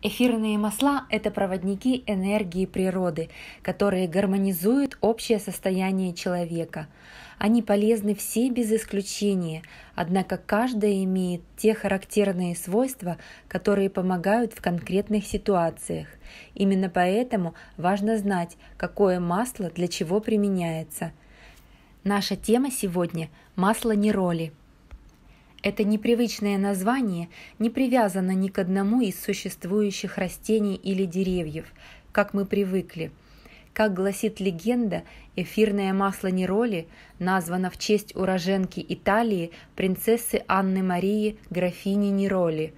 Эфирные масла – это проводники энергии природы, которые гармонизуют общее состояние человека. Они полезны все без исключения, однако каждая имеет те характерные свойства, которые помогают в конкретных ситуациях. Именно поэтому важно знать, какое масло для чего применяется. Наша тема сегодня – масло нероли – это непривычное название не привязано ни к одному из существующих растений или деревьев, как мы привыкли. Как гласит легенда, эфирное масло Нероли названо в честь уроженки Италии принцессы Анны Марии графини Нероли.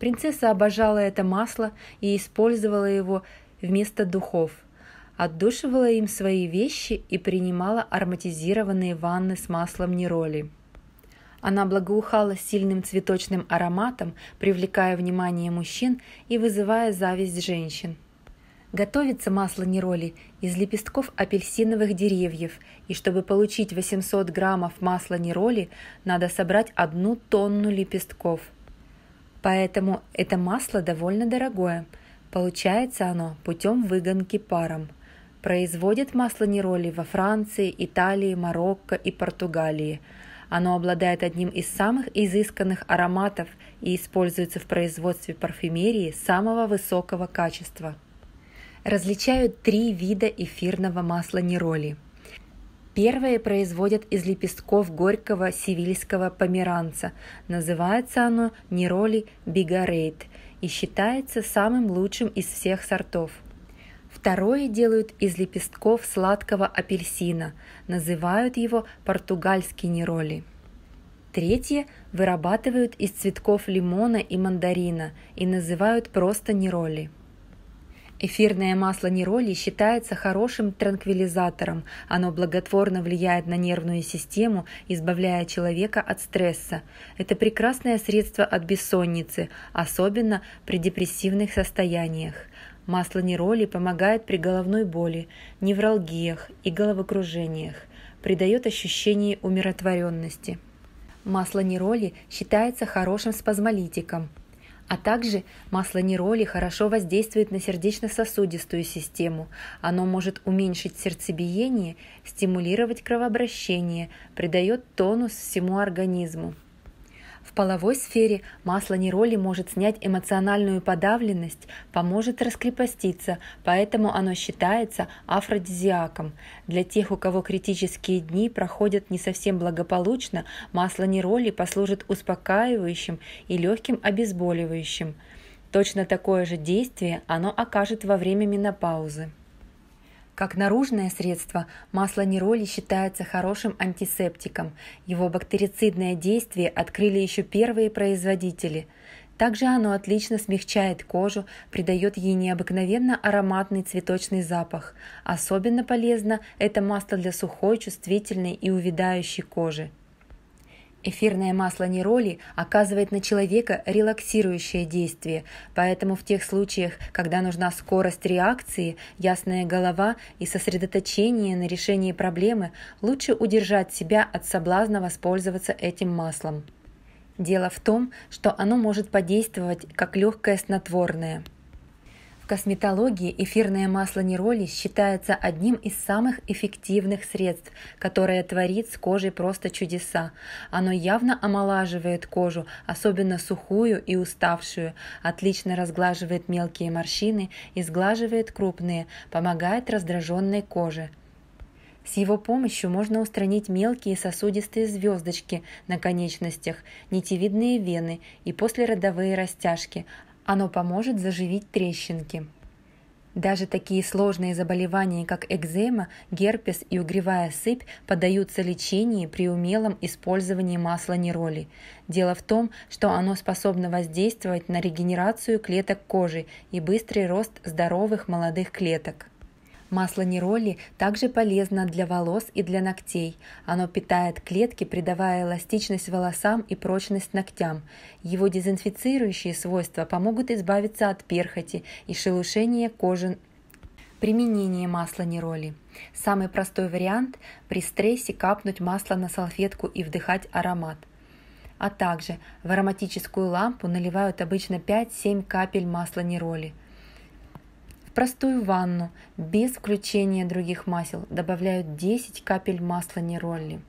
Принцесса обожала это масло и использовала его вместо духов – отдушивала им свои вещи и принимала ароматизированные ванны с маслом нероли. Она благоухала сильным цветочным ароматом, привлекая внимание мужчин и вызывая зависть женщин. Готовится масло нероли из лепестков апельсиновых деревьев, и чтобы получить 800 граммов масла нероли, надо собрать одну тонну лепестков. Поэтому это масло довольно дорогое. Получается оно путем выгонки паром. Производят масло нероли во Франции, Италии, Марокко и Португалии – оно обладает одним из самых изысканных ароматов и используется в производстве парфюмерии самого высокого качества. Различают три вида эфирного масла нероли. Первое производят из лепестков горького сивильского померанца. Называется оно нероли бигарейт и считается самым лучшим из всех сортов – Второе делают из лепестков сладкого апельсина, называют его португальский нероли. Третье вырабатывают из цветков лимона и мандарина и называют просто нероли. Эфирное масло нероли считается хорошим транквилизатором. Оно благотворно влияет на нервную систему, избавляя человека от стресса. Это прекрасное средство от бессонницы, особенно при депрессивных состояниях. Масло нероли помогает при головной боли, невралгиях и головокружениях, придает ощущение умиротворенности. Масло нероли считается хорошим спазмолитиком, а также масло нероли хорошо воздействует на сердечно-сосудистую систему. Оно может уменьшить сердцебиение, стимулировать кровообращение, придает тонус всему организму. В половой сфере масло нероли может снять эмоциональную подавленность, поможет раскрепоститься, поэтому оно считается афродизиаком. Для тех, у кого критические дни проходят не совсем благополучно, масло нероли послужит успокаивающим и легким обезболивающим. Точно такое же действие оно окажет во время менопаузы. Как наружное средство, масло нероли считается хорошим антисептиком. Его бактерицидное действие открыли еще первые производители. Также оно отлично смягчает кожу, придает ей необыкновенно ароматный цветочный запах. Особенно полезно это масло для сухой, чувствительной и увядающей кожи. Эфирное масло нероли оказывает на человека релаксирующее действие, поэтому в тех случаях, когда нужна скорость реакции, ясная голова и сосредоточение на решении проблемы, лучше удержать себя от соблазна воспользоваться этим маслом. Дело в том, что оно может подействовать как легкое снотворное – в косметологии эфирное масло нероли считается одним из самых эффективных средств, которое творит с кожей просто чудеса. Оно явно омолаживает кожу, особенно сухую и уставшую, отлично разглаживает мелкие морщины и сглаживает крупные, помогает раздраженной коже. С его помощью можно устранить мелкие сосудистые звездочки на конечностях, нитевидные вены и послеродовые растяжки, оно поможет заживить трещинки. Даже такие сложные заболевания, как экзема, герпес и угревая сыпь, поддаются лечению при умелом использовании масла нероли. Дело в том, что оно способно воздействовать на регенерацию клеток кожи и быстрый рост здоровых молодых клеток. Масло нероли также полезно для волос и для ногтей. Оно питает клетки, придавая эластичность волосам и прочность ногтям. Его дезинфицирующие свойства помогут избавиться от перхоти и шелушения кожи Применение масла нероли. Самый простой вариант – при стрессе капнуть масло на салфетку и вдыхать аромат. А также в ароматическую лампу наливают обычно 5-7 капель масла нероли – простую ванну, без включения других масел, добавляют 10 капель масла неролли.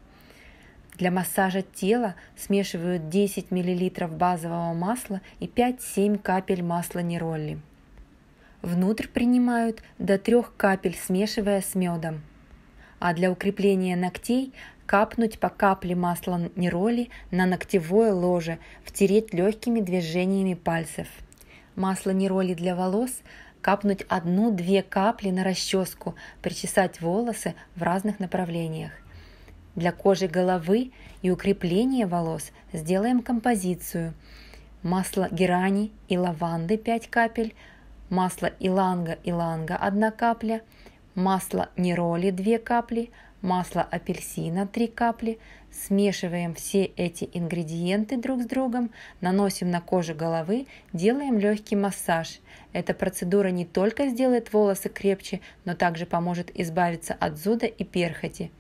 Для массажа тела смешивают 10 мл базового масла и 5-7 капель масла неролли. Внутрь принимают до 3 капель, смешивая с медом. А для укрепления ногтей капнуть по капле масла нероли на ногтевое ложе, втереть легкими движениями пальцев. Масло нероли для волос капнуть одну-две капли на расческу, причесать волосы в разных направлениях. Для кожи головы и укрепления волос сделаем композицию. Масло герани и лаванды 5 капель, масло иланга-иланга 1 капля, масло нероли 2 капли – масло апельсина 3 капли. Смешиваем все эти ингредиенты друг с другом, наносим на кожу головы, делаем легкий массаж. Эта процедура не только сделает волосы крепче, но также поможет избавиться от зуда и перхоти.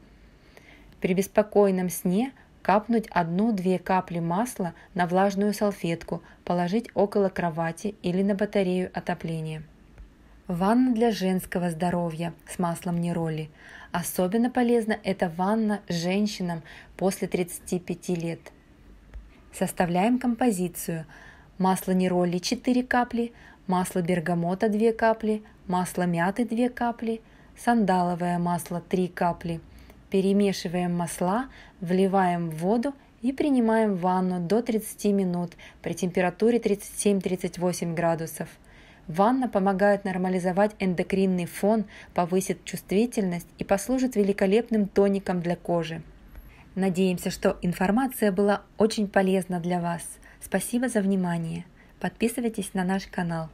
При беспокойном сне капнуть одну-две капли масла на влажную салфетку, положить около кровати или на батарею отопления. Ванна для женского здоровья с маслом нероли. Особенно полезна эта ванна женщинам после 35 лет. Составляем композицию. Масло нероли 4 капли, масло бергамота 2 капли, масло мяты 2 капли, сандаловое масло 3 капли. Перемешиваем масла, вливаем в воду и принимаем ванну до 30 минут при температуре 37-38 градусов. Ванна помогает нормализовать эндокринный фон, повысит чувствительность и послужит великолепным тоником для кожи. Надеемся, что информация была очень полезна для вас. Спасибо за внимание. Подписывайтесь на наш канал.